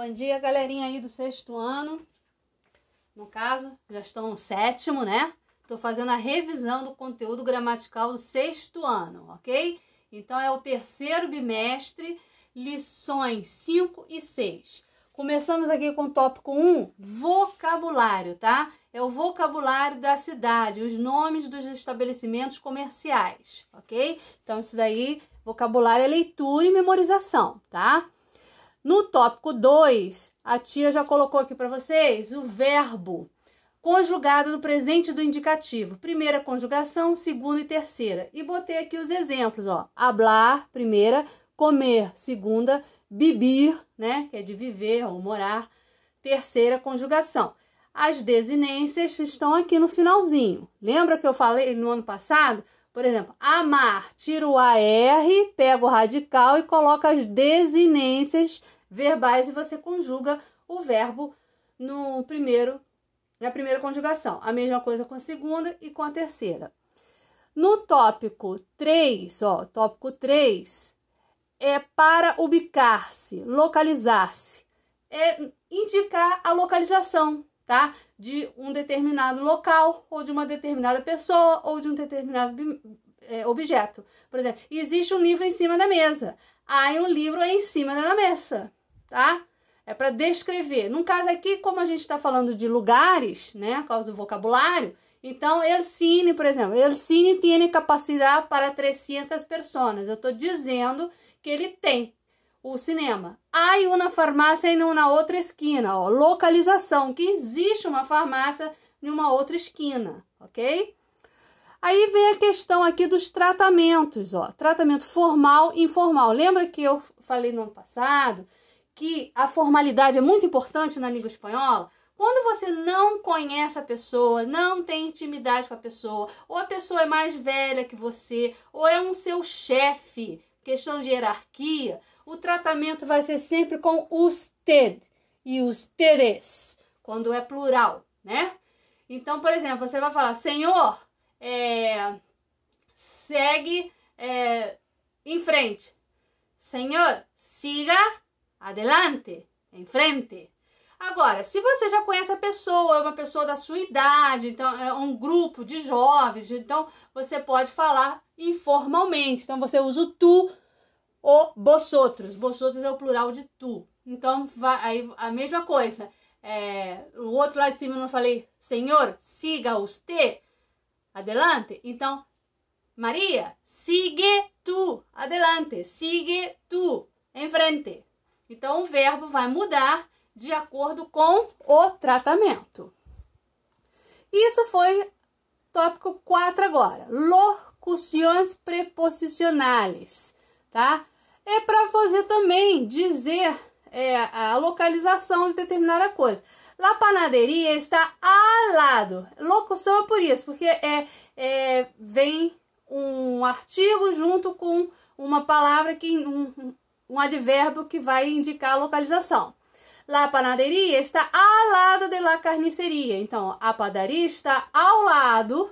Bom dia, galerinha aí do sexto ano. No caso, já estão no sétimo, né? Estou fazendo a revisão do conteúdo gramatical do sexto ano, ok? Então, é o terceiro bimestre, lições 5 e 6. Começamos aqui com o tópico 1, vocabulário, tá? É o vocabulário da cidade, os nomes dos estabelecimentos comerciais, ok? Então, isso daí, vocabulário é leitura e memorização, tá? No tópico 2, a tia já colocou aqui para vocês o verbo conjugado no presente do indicativo. Primeira conjugação, segunda e terceira. E botei aqui os exemplos, ó. Hablar, primeira, comer, segunda, bibir, né, que é de viver ou morar, terceira conjugação. As desinências estão aqui no finalzinho. Lembra que eu falei no ano passado? Por exemplo, amar, tiro o AR, pego o radical e coloco as desinências verbais e você conjuga o verbo no primeiro, na primeira conjugação. A mesma coisa com a segunda e com a terceira. No tópico 3, ó, tópico 3 é para ubicar-se, localizar-se. É indicar a localização, tá? De um determinado local, ou de uma determinada pessoa, ou de um determinado é, objeto. Por exemplo, existe um livro em cima da mesa. Há um livro em cima da mesa tá? É para descrever. Num caso aqui, como a gente está falando de lugares, né, por causa do vocabulário, então, el cine, por exemplo, el cine tem capacidade para 300 pessoas. Eu estou dizendo que ele tem o cinema. Há uma farmácia em uma outra esquina, ó, localização, que existe uma farmácia em uma outra esquina, ok? Aí vem a questão aqui dos tratamentos, ó, tratamento formal e informal. Lembra que eu falei no ano passado que a formalidade é muito importante na língua espanhola, quando você não conhece a pessoa, não tem intimidade com a pessoa, ou a pessoa é mais velha que você, ou é um seu chefe, questão de hierarquia, o tratamento vai ser sempre com usted e ustedes, quando é plural, né? Então, por exemplo, você vai falar, senhor, é, segue é, em frente. Senhor, siga adelante, em frente. Agora, se você já conhece a pessoa, é uma pessoa da sua idade, então é um grupo de jovens, então você pode falar informalmente. Então você usa o tu ou vosotros. Vosotros é o plural de tu. Então vai, aí a mesma coisa. É, o outro lá de cima eu não falei, Senhor, siga os te, adelante. Então, Maria, sigue tu, adelante, sigue tu, em frente. Então, o verbo vai mudar de acordo com o tratamento. Isso foi tópico 4 agora. Locuções preposicionais, tá? É para você também dizer é, a localização de determinada coisa. La panaderia está ao lado. Locução é por isso, porque é, é vem um artigo junto com uma palavra que um, um advérbio que vai indicar a localização. La panaderia está ao lado de la carniceria. Então, a padaria está ao lado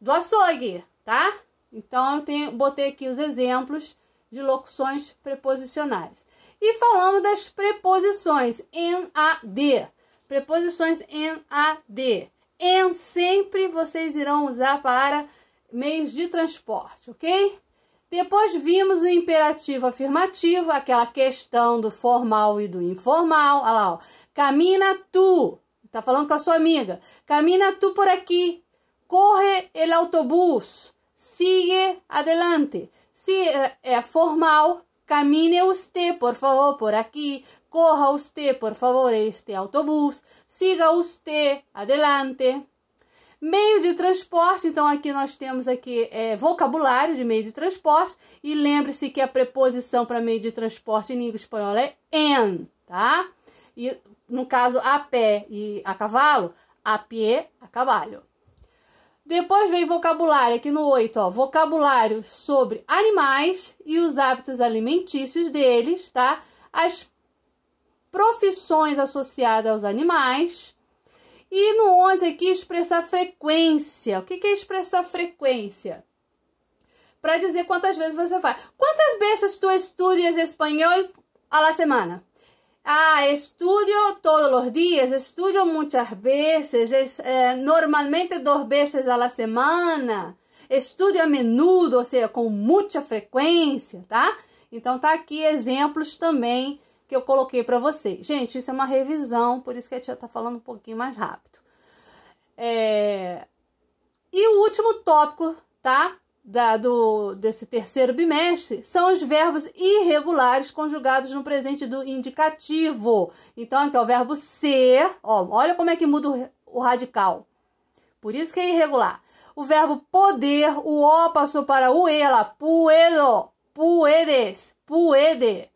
do açougue, tá? Então, eu tenho, botei aqui os exemplos de locuções preposicionais. E falamos das preposições em a d. Preposições em a d. Em sempre vocês irão usar para meios de transporte, ok? Depois vimos o imperativo afirmativo, aquela questão do formal e do informal. Olha lá, ó. Camina tu. Tá falando com a sua amiga. Camina tu por aqui. Corre el autobús. Sigue adelante. Se é, é formal, camine usted, por favor, por aqui. Corra usted, por favor, este autobús. Siga usted adelante. Meio de transporte, então aqui nós temos aqui é, vocabulário de meio de transporte e lembre-se que a preposição para meio de transporte em língua espanhola é en, tá? E no caso a pé e a cavalo, a pé, a cavalo. Depois vem vocabulário aqui no 8, ó, vocabulário sobre animais e os hábitos alimentícios deles, tá? As profissões associadas aos animais, e no 11 aqui, expressar frequência. O que é expressar frequência? Para dizer quantas vezes você faz. Quantas vezes tu estudas espanhol a la semana? Ah, estudo todos os dias, estudo muitas vezes, es, eh, normalmente duas vezes a la semana. Estudo a menudo, ou seja, com muita frequência, tá? Então tá aqui exemplos também que eu coloquei para você. Gente, isso é uma revisão, por isso que a tia tá falando um pouquinho mais rápido. É... E o último tópico, tá? Da, do, desse terceiro bimestre são os verbos irregulares conjugados no presente do indicativo. Então, aqui é o verbo ser, ó, olha como é que muda o, o radical. Por isso que é irregular. O verbo poder, o O passou para o E lá, puedo, puedes, puede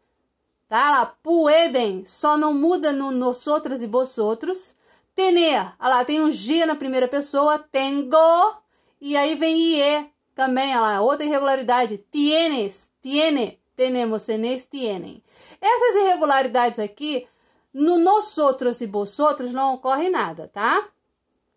tá? Lá, pueden, só não muda no nosotras e vosotros. Tener, olha lá, tem um G na primeira pessoa, tengo, e aí vem IE também, olha lá, outra irregularidade, tienes, tiene, tenemos, tenes, tienen. Essas irregularidades aqui, no outros e vosotros não ocorre nada, tá?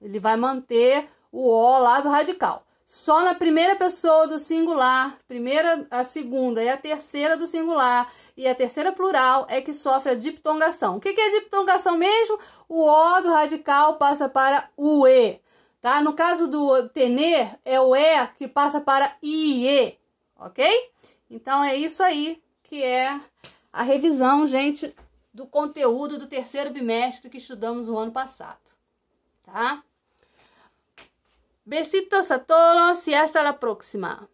Ele vai manter o O lá do radical só na primeira pessoa do singular, primeira, a segunda e a terceira do singular e a terceira plural é que sofre a diptongação. O que, é diptongação mesmo? O O do radical passa para o E, tá? No caso do tener, é o E que passa para IE, ok? Então é isso aí que é a revisão, gente, do conteúdo do terceiro bimestre que estudamos o ano passado, tá? Besitos a todos y hasta la próxima.